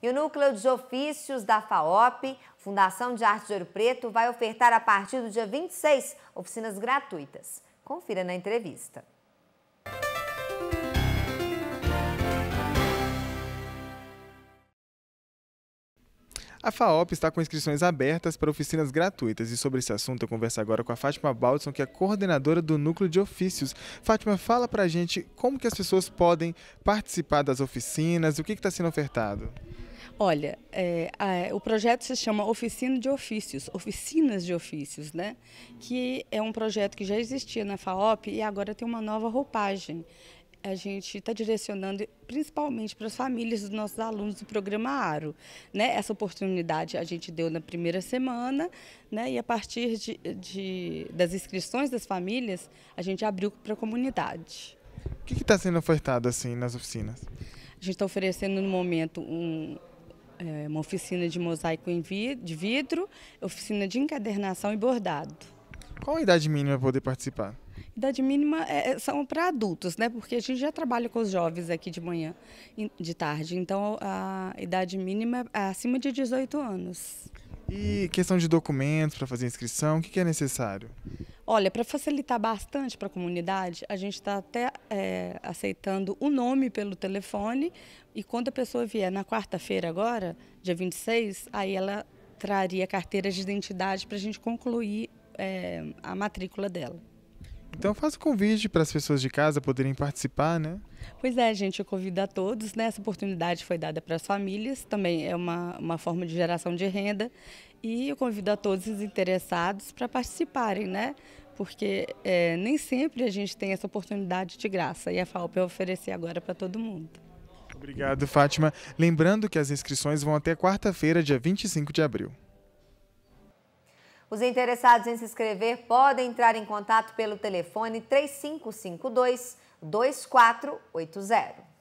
E o Núcleo de Ofícios da FAOP, Fundação de Arte de Ouro Preto, vai ofertar a partir do dia 26 oficinas gratuitas. Confira na entrevista. A FAOP está com inscrições abertas para oficinas gratuitas e sobre esse assunto eu converso agora com a Fátima Baldson, que é coordenadora do Núcleo de Ofícios. Fátima, fala para a gente como que as pessoas podem participar das oficinas, o que está sendo ofertado? Olha, é, a, o projeto se chama Oficina de Ofícios, Oficinas de Ofícios, né? Que é um projeto que já existia na FAOP e agora tem uma nova roupagem. A gente está direcionando principalmente para as famílias dos nossos alunos do programa ARO. Né? Essa oportunidade a gente deu na primeira semana né? e a partir de, de das inscrições das famílias, a gente abriu para a comunidade. O que está sendo ofertado assim nas oficinas? A gente está oferecendo no momento um, é, uma oficina de mosaico vidro, de vidro, oficina de encadernação e bordado. Qual a idade mínima para poder participar? Idade mínima é, é são para adultos, né? Porque a gente já trabalha com os jovens aqui de manhã, de tarde. Então a idade mínima é acima de 18 anos. E questão de documentos para fazer inscrição, o que é necessário? Olha, para facilitar bastante para a comunidade, a gente está até é, aceitando o nome pelo telefone e quando a pessoa vier na quarta-feira agora, dia 26, aí ela traria carteira de identidade para a gente concluir é, a matrícula dela. Então faça o convite para as pessoas de casa poderem participar, né? Pois é, gente, eu convido a todos, né? Essa oportunidade foi dada para as famílias, também é uma, uma forma de geração de renda. E eu convido a todos os interessados para participarem, né? Porque é, nem sempre a gente tem essa oportunidade de graça e a FAOP é oferecer agora para todo mundo. Obrigado, Fátima. Lembrando que as inscrições vão até quarta-feira, dia 25 de abril. Os interessados em se inscrever podem entrar em contato pelo telefone 3552 2480.